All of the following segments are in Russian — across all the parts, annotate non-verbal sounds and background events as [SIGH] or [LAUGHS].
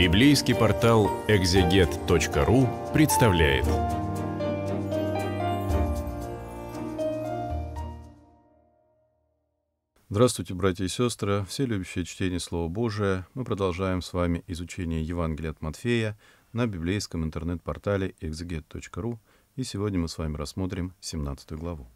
Библейский портал exeget.ru представляет. Здравствуйте, братья и сестры, все любящие чтение Слова Божия. Мы продолжаем с вами изучение Евангелия от Матфея на библейском интернет-портале exeget.ru, и сегодня мы с вами рассмотрим 17 главу.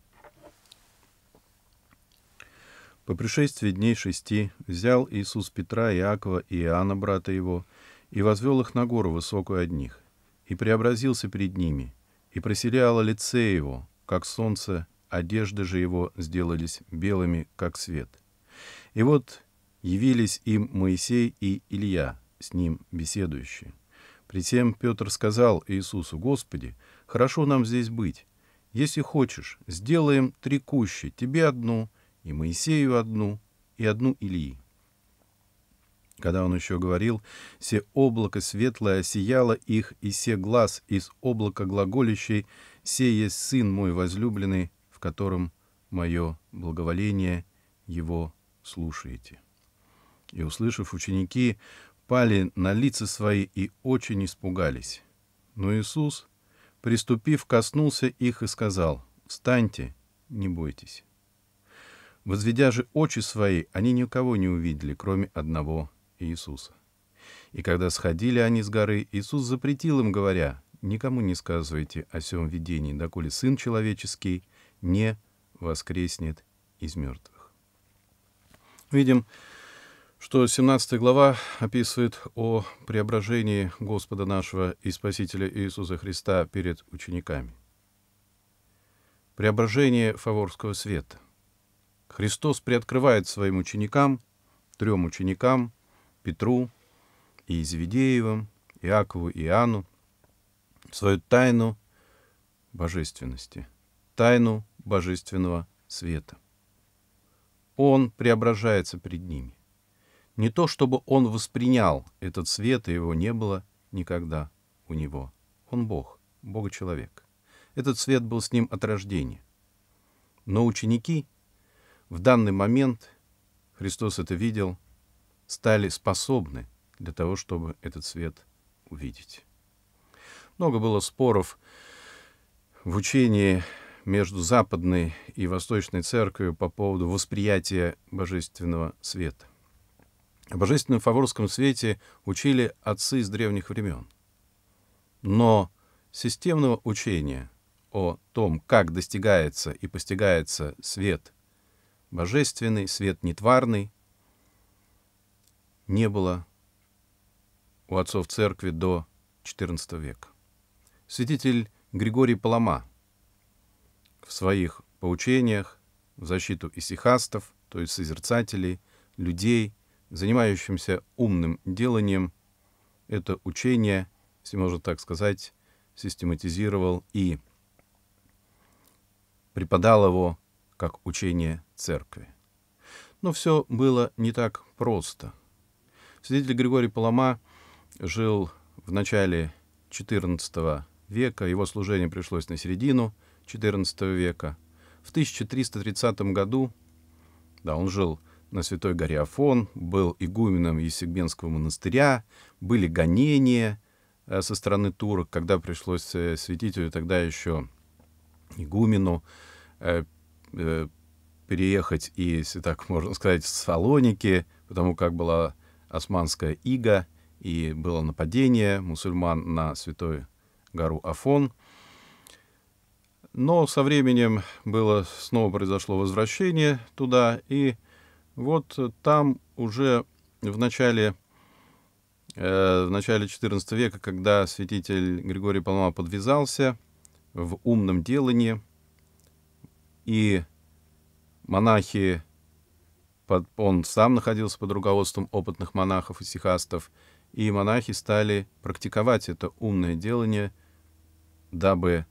По пришествии дней шести взял Иисус Петра, Иакова и Иоанна, брата его, — и возвел их на гору высокую одних, и преобразился перед ними, и проселяло лице его, как солнце, одежды же его сделались белыми, как свет. И вот явились им Моисей и Илья, с ним беседующие. при Притем Петр сказал Иисусу, «Господи, хорошо нам здесь быть. Если хочешь, сделаем три кущи, тебе одну, и Моисею одну, и одну Ильи». Когда он еще говорил, все облако светлое сияло их, и все глаз из облака глаголющий, все есть Сын мой возлюбленный, в котором мое благоволение, его слушаете». И, услышав, ученики пали на лица свои и очень испугались. Но Иисус, приступив, коснулся их и сказал, «Встаньте, не бойтесь». Возведя же очи свои, они никого не увидели, кроме одного Иисуса. И когда сходили они с горы, Иисус запретил им, говоря, «Никому не сказывайте о сём видении, доколе Сын Человеческий не воскреснет из мертвых». Видим, что 17 глава описывает о преображении Господа нашего и Спасителя Иисуса Христа перед учениками. Преображение фаворского света. Христос приоткрывает своим ученикам, трем ученикам, Петру и Изведеевым, Иакову и Иоанну свою тайну божественности, тайну божественного света. Он преображается пред ними. Не то, чтобы он воспринял этот свет, и его не было никогда у него. Он Бог, бог человек Этот свет был с ним от рождения. Но ученики в данный момент, Христос это видел, стали способны для того, чтобы этот свет увидеть. Много было споров в учении между Западной и Восточной Церковью по поводу восприятия божественного света. О божественном фаворском свете учили отцы из древних времен. Но системного учения о том, как достигается и постигается свет, божественный, свет нетварный, не было у отцов церкви до XIV века. Святитель Григорий Палама в своих поучениях в защиту исихастов, то есть созерцателей, людей, занимающимся умным деланием, это учение, если можно так сказать, систематизировал и преподал его как учение церкви. Но все было не так просто — Свидетель Григорий Палама жил в начале XIV века, его служение пришлось на середину XIV века. В 1330 году, да, он жил на Святой горе Афон, был игуменом Есигменского монастыря, были гонения э, со стороны турок, когда пришлось э, святителю, тогда еще игумену, э, переехать и, если так можно сказать, с Салоники, потому как была османская ига, и было нападение мусульман на святую гору Афон. Но со временем было, снова произошло возвращение туда, и вот там уже в начале, э, в начале XIV века, когда святитель Григорий Палма подвязался в умном делании, и монахи под, он сам находился под руководством опытных монахов и сихастов, и монахи стали практиковать это умное делание, дабы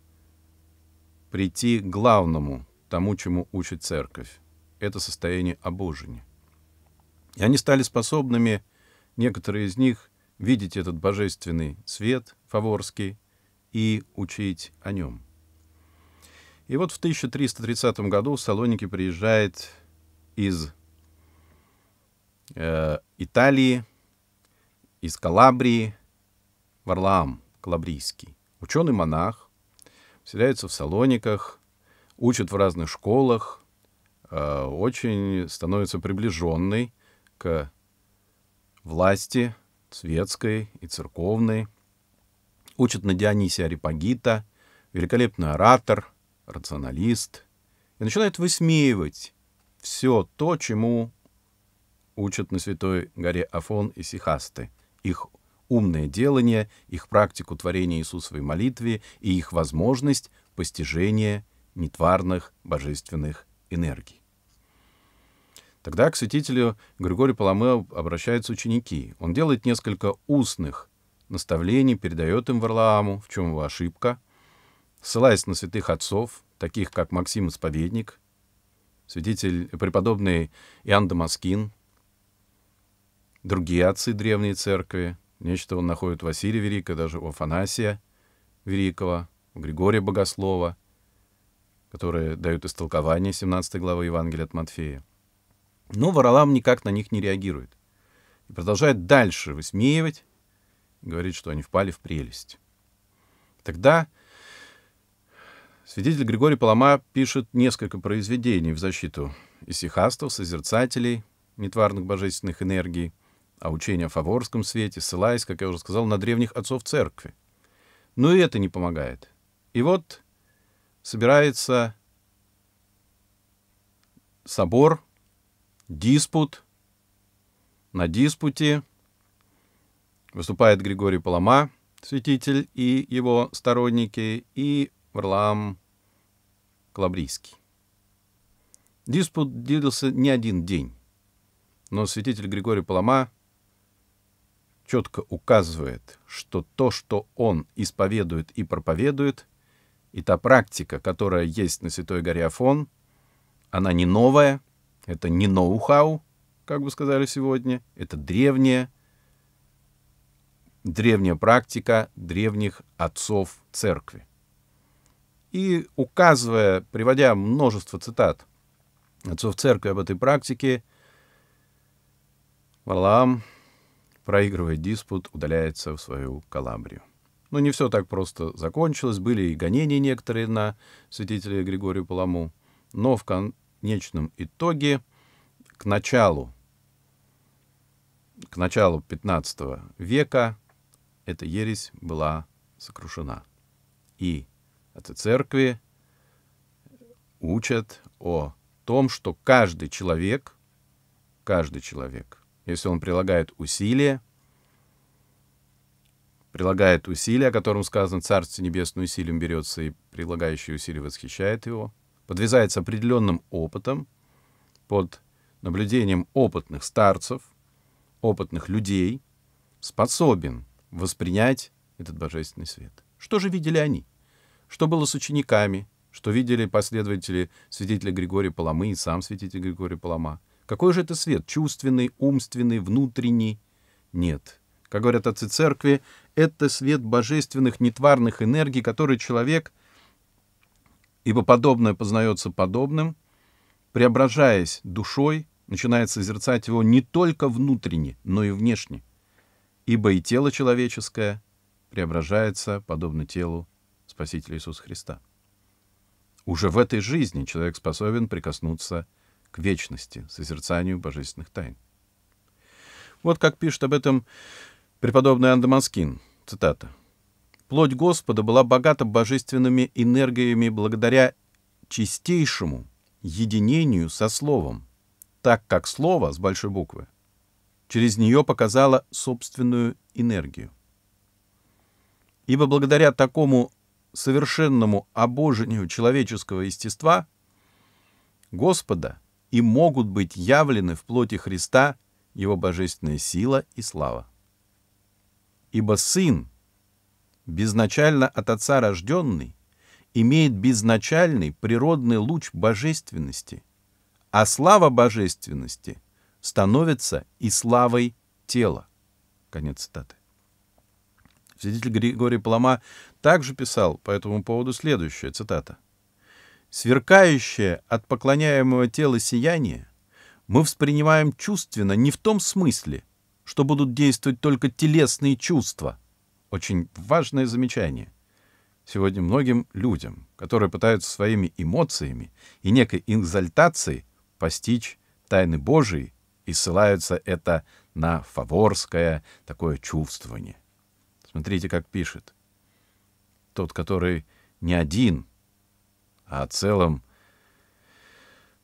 прийти к главному, тому, чему учит церковь. Это состояние обожения. И они стали способными, некоторые из них, видеть этот божественный свет фаворский и учить о нем. И вот в 1330 году в Салоники приезжает из Э, Италии, из Калабрии, Варлаам Калабрийский, ученый-монах, вселяется в Салониках, учит в разных школах, э, очень становится приближенный к власти светской и церковной, учит на Дионисе Арипагита, великолепный оратор, рационалист, и начинает высмеивать все то, чему учат на Святой горе Афон и Сихасты. Их умное делание, их практику творения Иисусовой молитве и их возможность постижения нетварных божественных энергий. Тогда к святителю Григорию Паламео обращаются ученики. Он делает несколько устных наставлений, передает им Варлааму, в чем его ошибка, ссылаясь на святых отцов, таких как Максим Исповедник, святитель преподобный Иоанн Дамаскин, другие отцы древней церкви. Нечто он находит Василия Великого, даже у Афанасия Великого, у Григория Богослова, которые дают истолкование 17 главы Евангелия от Матфея. Но Варалам никак на них не реагирует. И продолжает дальше высмеивать, говорит, что они впали в прелесть. Тогда свидетель Григорий Палама пишет несколько произведений в защиту исихастов, созерцателей, нетварных божественных энергий — а учение в фаворском свете, ссылаясь, как я уже сказал, на древних отцов церкви. Но и это не помогает. И вот собирается собор, диспут. На диспуте выступает Григорий Палама, святитель и его сторонники, и Варлам Клабрийский. Диспут длился не один день, но святитель Григорий Палама – четко указывает, что то, что он исповедует и проповедует, и та практика, которая есть на Святой Горе Афон, она не новая, это не ноу-хау, как бы сказали сегодня, это древняя, древняя практика древних отцов церкви. И указывая, приводя множество цитат отцов церкви об этой практике, Варлаам проигрывая диспут, удаляется в свою Каламбрию. Но ну, не все так просто закончилось. Были и гонения некоторые на святителя Григория Паламу. Но в конечном итоге к началу, к началу 15 века эта ересь была сокрушена. И от церкви учат о том, что каждый человек, каждый человек если он прилагает усилия, прилагает усилия, о котором сказано «Царство небесное усилием берется, и прилагающий усилия восхищает его», подвязается определенным опытом, под наблюдением опытных старцев, опытных людей, способен воспринять этот божественный свет. Что же видели они? Что было с учениками? Что видели последователи святителя Григория Паломы и сам святитель Григорий Палама – какой же это свет? Чувственный, умственный, внутренний? Нет. Как говорят отцы церкви, это свет божественных нетварных энергий, которые человек, ибо подобное познается подобным, преображаясь душой, начинает созерцать его не только внутренне, но и внешне. Ибо и тело человеческое преображается подобно телу Спасителя Иисуса Христа. Уже в этой жизни человек способен прикоснуться к к вечности, созерцанию божественных тайн. Вот как пишет об этом преподобный Андаманскин, цитата. «Плоть Господа была богата божественными энергиями благодаря чистейшему единению со Словом, так как Слово с большой буквы через нее показала собственную энергию. Ибо благодаря такому совершенному обожению человеческого естества Господа и могут быть явлены в плоти Христа его божественная сила и слава. Ибо Сын, безначально от Отца рожденный, имеет безначальный природный луч божественности, а слава божественности становится и славой тела. Конец цитаты. Свидетель Григорий Палама также писал по этому поводу следующее, цитата. Сверкающее от поклоняемого тела сияние мы воспринимаем чувственно не в том смысле, что будут действовать только телесные чувства. Очень важное замечание. Сегодня многим людям, которые пытаются своими эмоциями и некой экзальтацией постичь тайны Божии, и ссылаются это на фаворское такое чувствование. Смотрите, как пишет. Тот, который не один — а целым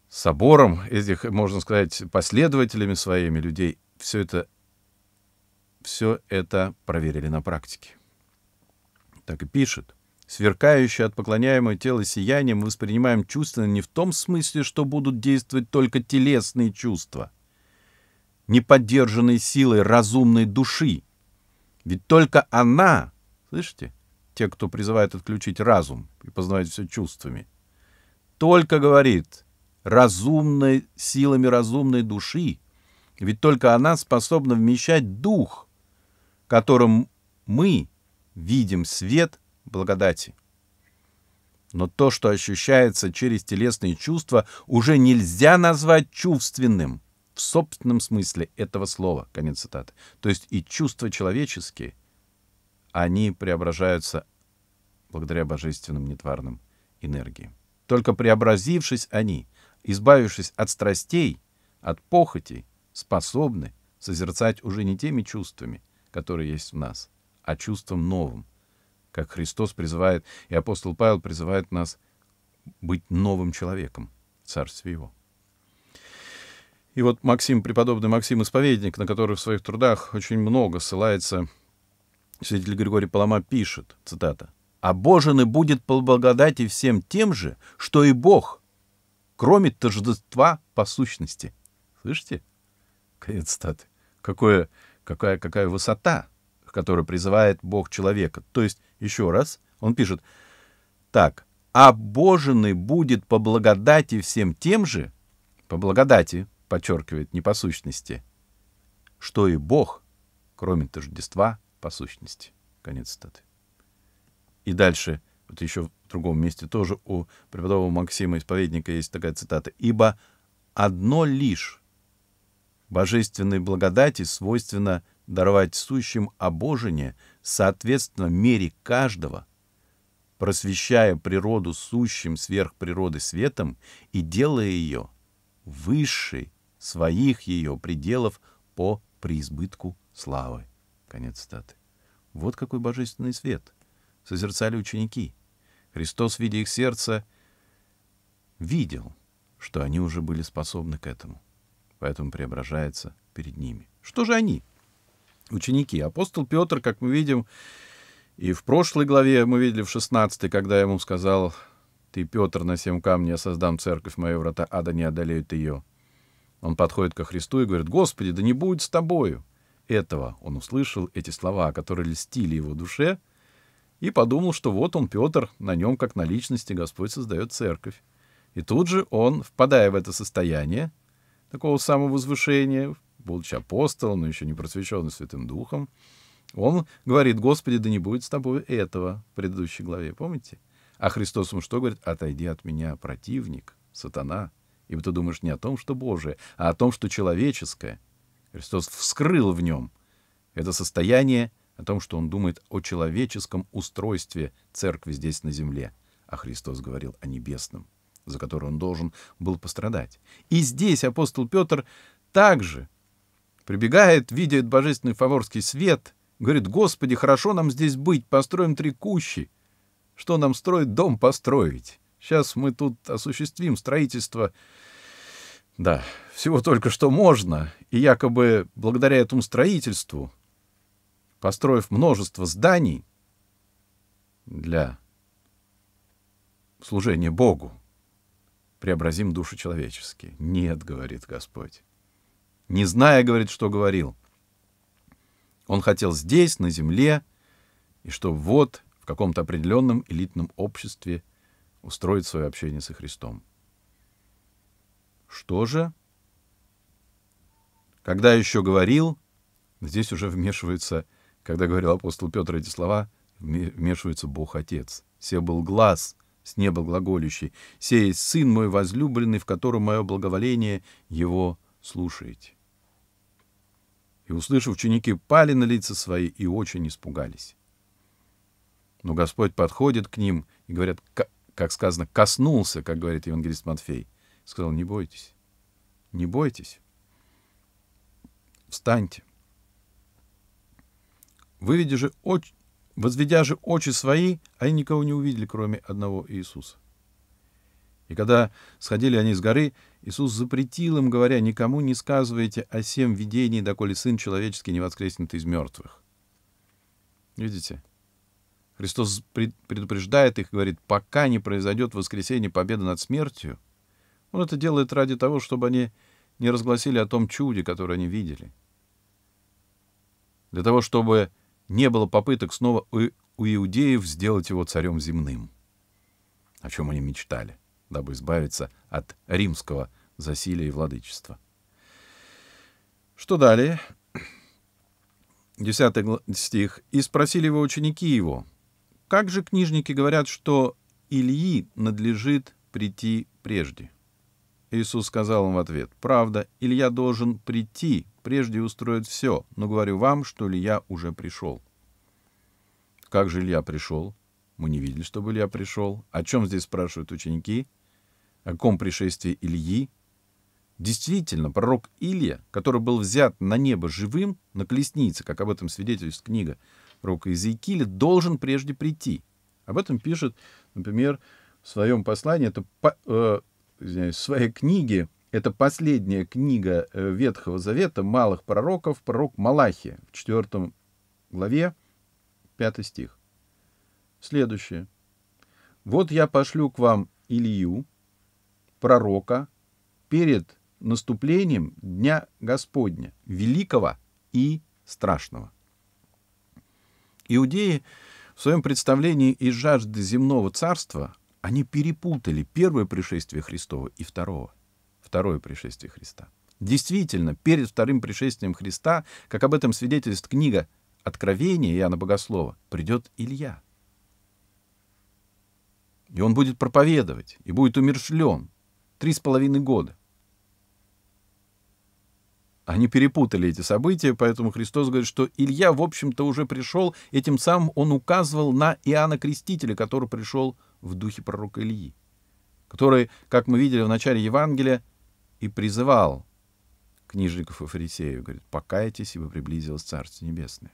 собором этих, можно сказать, последователями своими людей, все это, все это проверили на практике. Так и пишет. Сверкающее от поклоняемого тела сиянием мы воспринимаем чувственно не в том смысле, что будут действовать только телесные чувства, не поддержанные силой разумной души. Ведь только она, слышите, те, кто призывает отключить разум и познавать все чувствами – только, говорит, разумной, силами разумной души, ведь только она способна вмещать дух, которым мы видим свет благодати. Но то, что ощущается через телесные чувства, уже нельзя назвать чувственным в собственном смысле этого слова. Конец цитаты. То есть и чувства человеческие, они преображаются благодаря божественным нетварным энергиям. Только преобразившись они, избавившись от страстей, от похоти, способны созерцать уже не теми чувствами, которые есть в нас, а чувством новым, как Христос призывает, и апостол Павел призывает нас быть новым человеком в Царстве Его. И вот Максим, преподобный Максим Исповедник, на который в своих трудах очень много ссылается, свидетель Григорий Палама пишет, цитата, обожен и будет по благодати всем тем же, что и Бог, кроме тождества по сущности. Слышите? Конец статы. Какое, какая, какая высота, к которой призывает Бог человека. То есть, еще раз, он пишет, так, обоженный будет по благодати всем тем же, по благодати, подчеркивает, не по сущности, что и Бог, кроме тождества по сущности. Конец статы. И дальше, вот еще в другом месте тоже у преподобного Максима Исповедника есть такая цитата. «Ибо одно лишь божественной благодати свойственно даровать сущим обожение, соответственно, мере каждого, просвещая природу сущим сверх природы светом и делая ее высшей своих ее пределов по преизбытку славы. Конец цитаты. Вот какой божественный свет — созерцали ученики. Христос, видя их сердце, видел, что они уже были способны к этому, поэтому преображается перед ними. Что же они? Ученики. Апостол Петр, как мы видим, и в прошлой главе мы видели в 16, когда ему сказал, «Ты, Петр, на семь камней я создам церковь мои врата ада не одолеют ее». Он подходит ко Христу и говорит, «Господи, да не будет с тобою». Этого он услышал, эти слова, которые льстили его душе — и подумал, что вот он, Петр, на нем, как на личности, Господь создает церковь. И тут же он, впадая в это состояние такого самовозвышения, будучи апостолом, но еще не просвещенным Святым Духом, он говорит, «Господи, да не будет с тобой этого» в предыдущей главе, помните? А Христос ему что говорит? «Отойди от меня, противник, сатана, ибо ты думаешь не о том, что Божие, а о том, что человеческое». Христос вскрыл в нем это состояние о том, что он думает о человеческом устройстве церкви здесь на земле, а Христос говорил о небесном, за который он должен был пострадать. И здесь апостол Петр также прибегает, видит божественный фаворский свет, говорит, «Господи, хорошо нам здесь быть, построим три кущи. Что нам строить? Дом построить. Сейчас мы тут осуществим строительство да, всего только что можно, и якобы благодаря этому строительству построив множество зданий для служения Богу, преобразим души человеческие. Нет, говорит Господь. Не зная, говорит, что говорил. Он хотел здесь, на земле, и что вот в каком-то определенном элитном обществе устроить свое общение со Христом. Что же? Когда еще говорил, здесь уже вмешивается когда говорил апостол Петр эти слова, вмешивается Бог Отец. Все был глаз, с неба глаголющий, сей есть Сын мой возлюбленный, в котором мое благоволение, его слушаете. И, услышав, ученики пали на лица свои и очень испугались. Но Господь подходит к ним и, говорят, как сказано, коснулся, как говорит евангелист Матфей. Сказал, не бойтесь, не бойтесь, встаньте. Выведя же очи, возведя же очи свои, они никого не увидели, кроме одного Иисуса. И когда сходили они с горы, Иисус запретил им, говоря, «Никому не сказывайте о сем видении, доколе Сын Человеческий не воскреснет из мертвых». Видите? Христос предупреждает их, говорит, «Пока не произойдет воскресение победа над смертью, Он это делает ради того, чтобы они не разгласили о том чуде, которое они видели». Для того, чтобы не было попыток снова у, у иудеев сделать его царем земным, о чем они мечтали, дабы избавиться от римского засилия и владычества. Что далее? Десятый стих. «И спросили его ученики его, как же книжники говорят, что Ильи надлежит прийти прежде?» Иисус сказал им в ответ, «Правда, Илья должен прийти прежде устроят все, но говорю вам, что Илья уже пришел». «Как же Илья пришел?» «Мы не видели, чтобы Илья пришел. О чем здесь спрашивают ученики? О ком пришествии Ильи?» Действительно, пророк Илья, который был взят на небо живым, на колеснице, как об этом свидетельствует книга пророка Иезекииля, должен прежде прийти. Об этом пишет, например, в своем послании, это, э, извиняюсь, в своей книге это последняя книга э, Ветхого Завета малых пророков, пророк Малахи, в 4 главе, 5 стих. Следующее. «Вот я пошлю к вам Илью, пророка, перед наступлением Дня Господня, великого и страшного». Иудеи в своем представлении из жажды земного царства они перепутали первое пришествие Христова и второго второе пришествие Христа. Действительно, перед вторым пришествием Христа, как об этом свидетельствует книга Откровение Иоанна Богослова, придет Илья. И он будет проповедовать, и будет умершлен три с половиной года. Они перепутали эти события, поэтому Христос говорит, что Илья, в общем-то, уже пришел, Этим тем самым он указывал на Иоанна Крестителя, который пришел в духе пророка Ильи, который, как мы видели в начале Евангелия, и призывал книжников и фарисеев, говорит, покайтесь, ибо приблизилось Царство Небесное.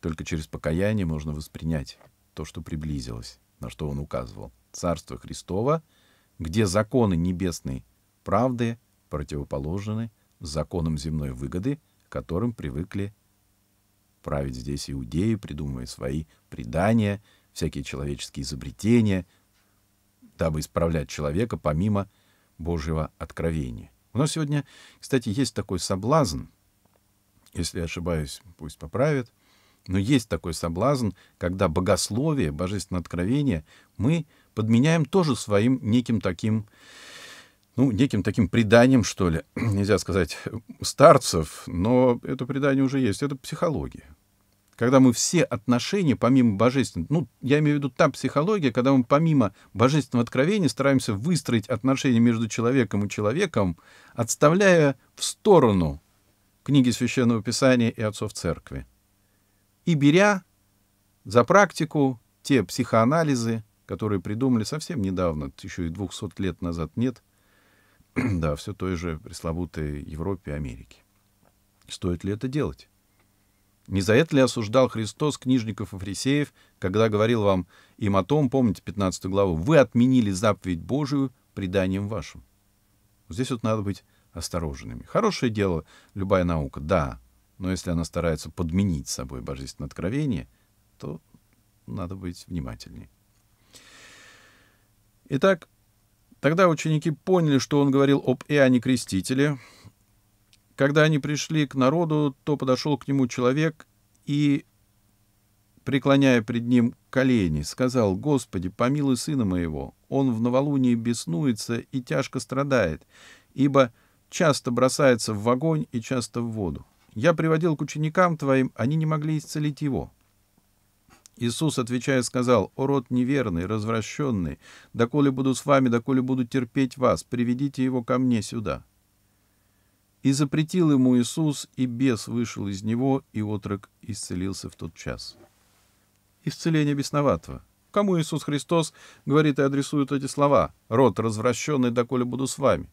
Только через покаяние можно воспринять то, что приблизилось, на что он указывал. Царство Христово, где законы небесной правды противоположны законам земной выгоды, которым привыкли править здесь иудеи, придумывая свои предания, всякие человеческие изобретения, дабы исправлять человека помимо Божьего откровения. У нас сегодня, кстати, есть такой соблазн, если я ошибаюсь, пусть поправят, но есть такой соблазн, когда богословие, божественное откровение мы подменяем тоже своим неким таким, ну, неким таким преданием, что ли, [CLEARS THROAT] нельзя сказать, э, старцев, но это предание уже есть, это психология когда мы все отношения, помимо божественного, ну, я имею в виду та психология, когда мы помимо божественного откровения стараемся выстроить отношения между человеком и человеком, отставляя в сторону книги Священного Писания и отцов Церкви. И беря за практику те психоанализы, которые придумали совсем недавно, еще и 200 лет назад нет, [CLEARS THROAT] да, все той же пресловутой Европе и Америке. Стоит ли это делать? Не за это ли осуждал Христос книжников и фарисеев, когда говорил вам им о том, помните 15 главу, «Вы отменили заповедь Божию преданием вашим». Здесь вот надо быть осторожными. Хорошее дело любая наука, да, но если она старается подменить собой божественное откровение, то надо быть внимательнее. Итак, тогда ученики поняли, что он говорил об Иоанне Крестителе — когда они пришли к народу, то подошел к нему человек и, преклоняя пред ним колени, сказал, «Господи, помилуй сына моего, он в новолунии беснуется и тяжко страдает, ибо часто бросается в огонь и часто в воду. Я приводил к ученикам твоим, они не могли исцелить его». Иисус, отвечая, сказал, «О род неверный, развращенный, доколе буду с вами, доколе буду терпеть вас, приведите его ко мне сюда». И запретил ему Иисус, и бес вышел из него, и отрок исцелился в тот час. Исцеление бесноватого. Кому Иисус Христос говорит и адресует эти слова? «Род развращенный, доколе буду с вами».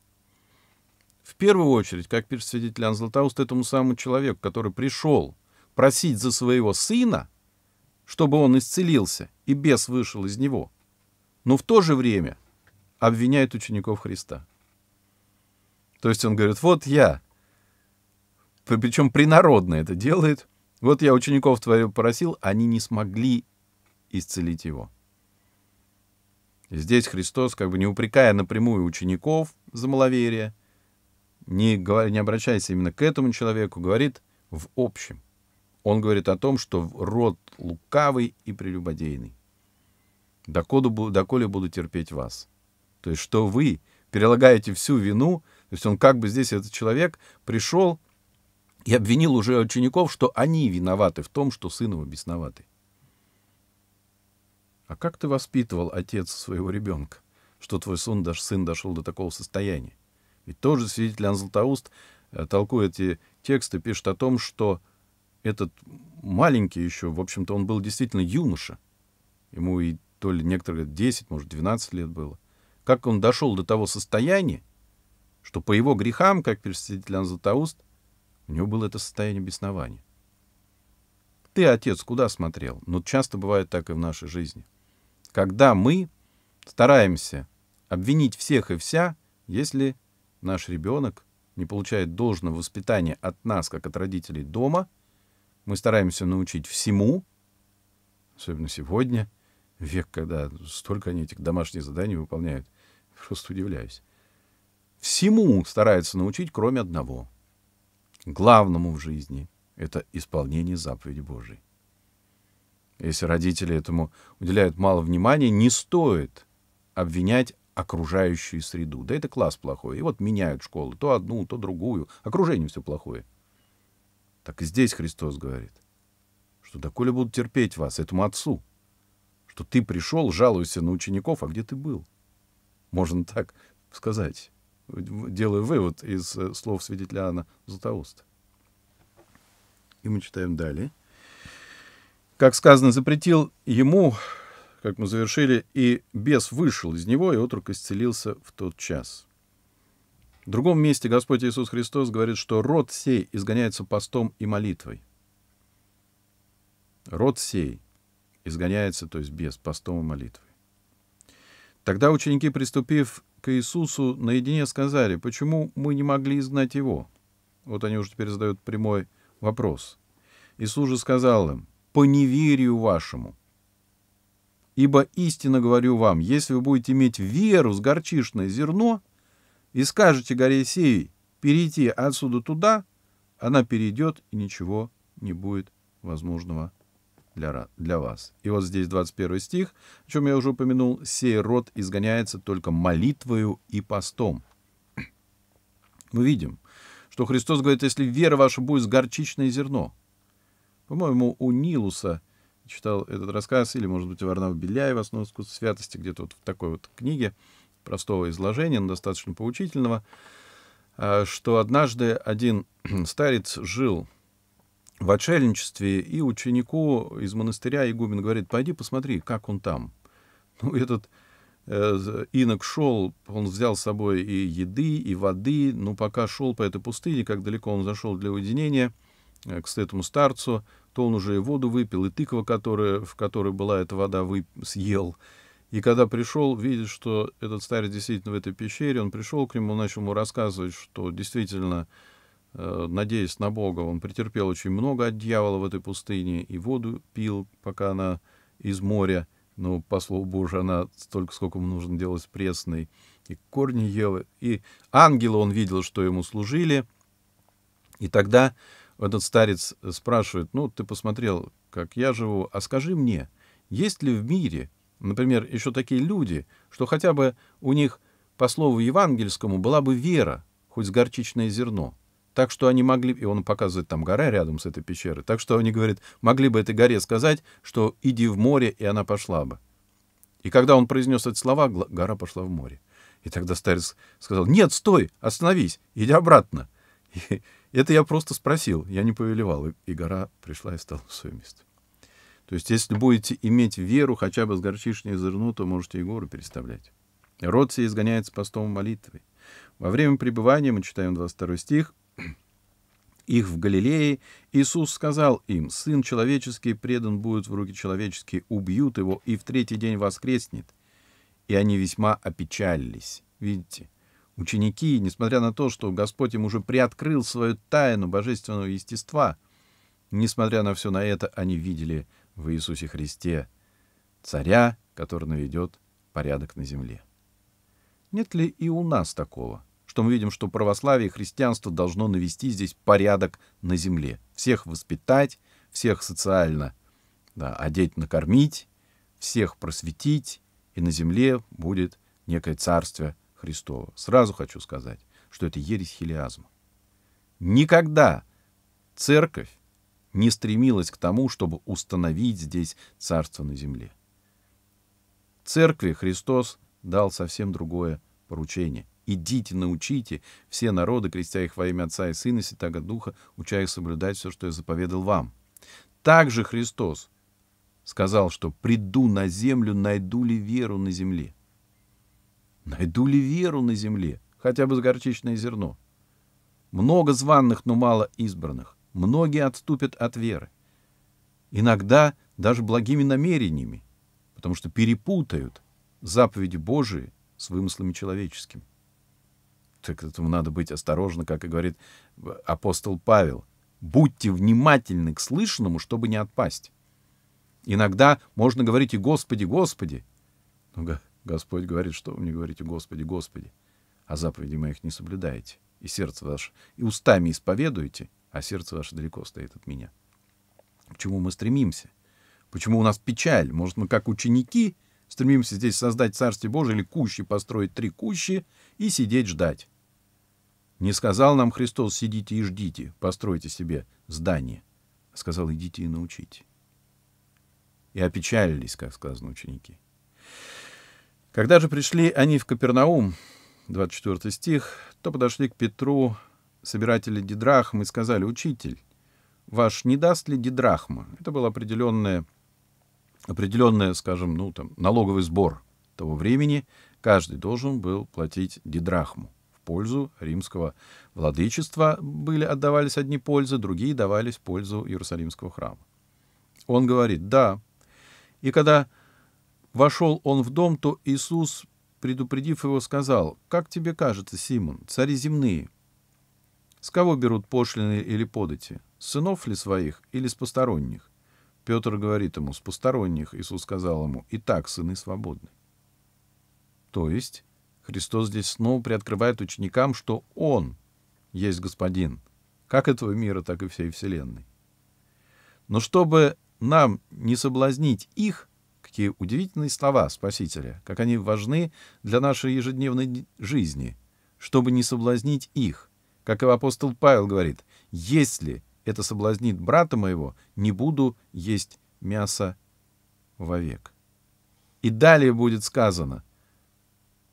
В первую очередь, как пишет свидетель Иоанн Златоуст, этому самому человеку, который пришел просить за своего сына, чтобы он исцелился, и бес вышел из него, но в то же время обвиняет учеников Христа. То есть он говорит, вот я, причем принародно это делает, вот я учеников твоих просил, они не смогли исцелить его. И здесь Христос, как бы не упрекая напрямую учеников за маловерие, не, не обращаясь именно к этому человеку, говорит в общем. Он говорит о том, что род лукавый и прелюбодейный. Доколе, доколе буду терпеть вас. То есть, что вы перелагаете всю вину то есть он как бы здесь, этот человек, пришел и обвинил уже учеников, что они виноваты в том, что сын его бесноватый. А как ты воспитывал отец своего ребенка, что твой сын, даже сын дошел до такого состояния? Ведь тоже свидетель Иоанн э, толкует эти тексты, пишет о том, что этот маленький еще, в общем-то, он был действительно юноша. Ему и то ли некоторые 10, может, 12 лет было. Как он дошел до того состояния, что по его грехам, как пишет Анзатауст, у него было это состояние беснования. Ты, отец, куда смотрел? Но ну, часто бывает так и в нашей жизни. Когда мы стараемся обвинить всех и вся, если наш ребенок не получает должного воспитания от нас, как от родителей дома, мы стараемся научить всему, особенно сегодня, век, когда столько они этих домашних заданий выполняют. Просто удивляюсь. Всему старается научить, кроме одного. Главному в жизни — это исполнение заповеди Божией. Если родители этому уделяют мало внимания, не стоит обвинять окружающую среду. Да это класс плохой. И вот меняют школы то одну, то другую. Окружение все плохое. Так и здесь Христос говорит, что доколе будут терпеть вас, этому отцу, что ты пришел, жалуешься на учеников, а где ты был? Можно так сказать делаю вывод из э, слов свидетеля Анна Златоуста. И мы читаем далее. Как сказано, запретил ему, как мы завершили, и бес вышел из него, и отрок исцелился в тот час. В другом месте Господь Иисус Христос говорит, что род сей изгоняется постом и молитвой. Род сей изгоняется, то есть без постом и молитвой. Тогда ученики, приступив к Иисусу, наедине сказали, почему мы не могли изгнать его? Вот они уже теперь задают прямой вопрос. Иисус же сказал им, по неверию вашему. Ибо истинно говорю вам, если вы будете иметь веру с горчишное зерно и скажете горе сей, перейти отсюда туда, она перейдет и ничего не будет возможного для, для вас. И вот здесь 21 стих, о чем я уже упомянул. «Сей род изгоняется только молитвою и постом». [CLEARS THROAT] Мы видим, что Христос говорит, если вера ваша будет с горчичное зерно. По-моему, у Нилуса читал этот рассказ, или, может быть, у Варнава Беляева «Основа искусства святости», где-то вот в такой вот книге простого изложения, но достаточно поучительного, а, что однажды один [CLEARS THROAT] старец жил в отшельничестве, и ученику из монастыря игумен говорит, пойди посмотри, как он там. Ну, этот э, инок шел, он взял с собой и еды, и воды, но пока шел по этой пустыне, как далеко он зашел для уединения, э, к этому старцу, то он уже и воду выпил, и тыква, которая, в которой была эта вода, вып... съел. И когда пришел, видит, что этот старец действительно в этой пещере, он пришел к нему, начал ему рассказывать, что действительно Э, надеясь на Бога, он претерпел очень много от дьявола в этой пустыне, и воду пил, пока она из моря, но, по слову Божьему она столько, сколько ему нужно делать пресной, и корни ела, и ангела он видел, что ему служили, и тогда этот старец спрашивает, ну, ты посмотрел, как я живу, а скажи мне, есть ли в мире, например, еще такие люди, что хотя бы у них, по слову евангельскому, была бы вера, хоть с горчичное зерно — так что они могли, и он показывает там гора рядом с этой пещерой, так что они говорят, могли бы этой горе сказать, что иди в море, и она пошла бы. И когда он произнес эти слова, гора пошла в море. И тогда старец сказал, нет, стой, остановись, иди обратно. И это я просто спросил, я не повелевал, и гора пришла и стала в свое место. То есть, если будете иметь веру хотя бы с горчишней зерно, то можете и гору переставлять. Род сей изгоняется постом молитвой. Во время пребывания, мы читаем 22 стих, их в Галилее, Иисус сказал им, «Сын человеческий предан будет в руки человеческие, убьют его и в третий день воскреснет». И они весьма опечалились. Видите, ученики, несмотря на то, что Господь им уже приоткрыл свою тайну божественного естества, несмотря на все на это, они видели в Иисусе Христе царя, который наведет порядок на земле. Нет ли и у нас такого – что мы видим, что православие и христианство должно навести здесь порядок на земле. Всех воспитать, всех социально да, одеть, накормить, всех просветить, и на земле будет некое царствие Христово. Сразу хочу сказать, что это ересь хилиазма. Никогда церковь не стремилась к тому, чтобы установить здесь царство на земле. Церкви Христос дал совсем другое поручение идите, научите все народы, крестя их во имя Отца и Сына, и Святаго Духа, уча их соблюдать все, что я заповедал вам. Также Христос сказал, что приду на землю, найду ли веру на земле. Найду ли веру на земле, хотя бы с горчичное зерно. Много званных, но мало избранных. Многие отступят от веры. Иногда даже благими намерениями, потому что перепутают заповеди Божии с вымыслами человеческими. Так этому надо быть осторожно, как и говорит э, апостол Павел. Будьте внимательны к слышанному, чтобы не отпасть. Иногда можно говорить и «Господи, Господи». Но Господь говорит, что вы мне говорите «Господи, Господи», а заповеди моих не соблюдаете, и сердце ваше, и устами исповедуете, а сердце ваше далеко стоит от меня. К чему мы стремимся? Почему у нас печаль? Может, мы как ученики стремимся здесь создать Царствие Божие или кущи, построить три кущи и сидеть ждать. Не сказал нам Христос, сидите и ждите, постройте себе здание. сказал, идите и научите. И опечалились, как сказано, ученики. Когда же пришли они в Капернаум, 24 стих, то подошли к Петру собиратели Дидрахм и сказали, «Учитель, ваш не даст ли Дидрахма?» Это был определенный определенное, скажем, ну, там, налоговый сбор того времени. Каждый должен был платить Дидрахму пользу римского владычества были, отдавались одни пользы, другие давались пользу Иерусалимского храма. Он говорит, да. И когда вошел он в дом, то Иисус, предупредив его, сказал, «Как тебе кажется, Симон, цари земные, с кого берут пошлины или подати? С сынов ли своих или с посторонних?» Петр говорит ему, «С посторонних», Иисус сказал ему, «И так сыны свободны». То есть Христос здесь снова приоткрывает ученикам, что Он есть Господин, как этого мира, так и всей Вселенной. Но чтобы нам не соблазнить их, какие удивительные слова Спасителя, как они важны для нашей ежедневной жизни, чтобы не соблазнить их. Как и апостол Павел говорит, «Если это соблазнит брата моего, не буду есть мясо вовек». И далее будет сказано –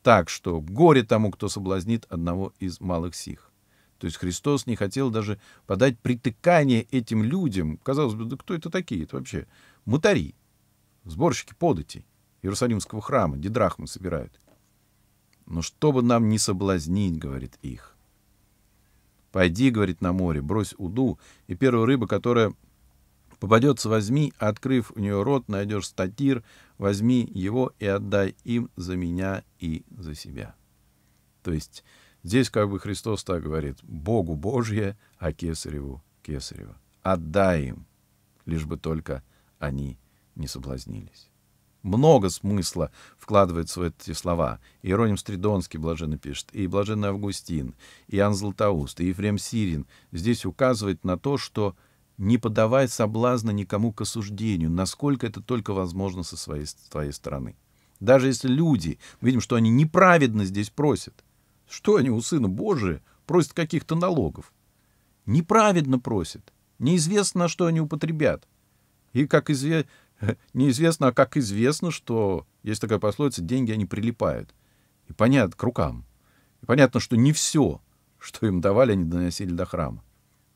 так, что горе тому, кто соблазнит одного из малых сих. То есть Христос не хотел даже подать притыкание этим людям. Казалось бы, да кто это такие? Это вообще мутари, сборщики податей Иерусалимского храма, дидрахмы собирают. Но чтобы нам не соблазнить, говорит их. Пойди, говорит, на море, брось уду, и первую рыбу, которая Попадется возьми, открыв у нее рот, найдешь статир, возьми его и отдай им за меня и за себя. То есть здесь как бы Христос так говорит, Богу Божье, а Кесареву Кесарева. Отдай им, лишь бы только они не соблазнились. Много смысла вкладывается в эти слова. Иероним Стридонский блаженно пишет, и блаженный Августин, и Иоанн Златоуст, и Ефрем Сирин. Здесь указывает на то, что не подавай соблазна никому к осуждению, насколько это только возможно со своей, с твоей стороны. Даже если люди, мы видим, что они неправедно здесь просят. Что они у Сына Божия просят каких-то налогов? Неправедно просят. Неизвестно, на что они употребят. И как изве... [LAUGHS] неизвестно, а как известно, что, есть такая пословица, деньги они прилипают. И понятно, к рукам. И понятно, что не все, что им давали, они доносили до храма.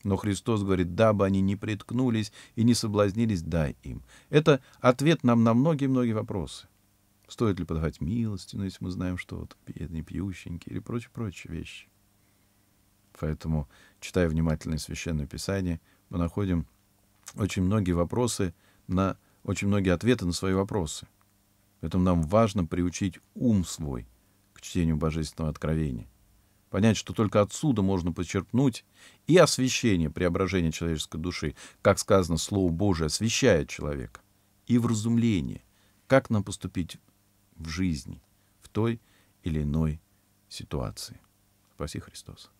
Но Христос говорит, дабы они не приткнулись и не соблазнились, дай им. Это ответ нам на многие-многие вопросы. Стоит ли подавать милости, милостину, если мы знаем, что вот бедный пьющенький или прочие-прочие вещи. Поэтому, читая внимательно Священное Писание, мы находим очень многие вопросы на очень многие ответы на свои вопросы. Поэтому нам важно приучить ум свой к чтению Божественного Откровения понять, что только отсюда можно почерпнуть и освящение преображения человеческой души, как сказано, Слово Божие освещает человека, и вразумление, как нам поступить в жизни, в той или иной ситуации. Спаси Христос.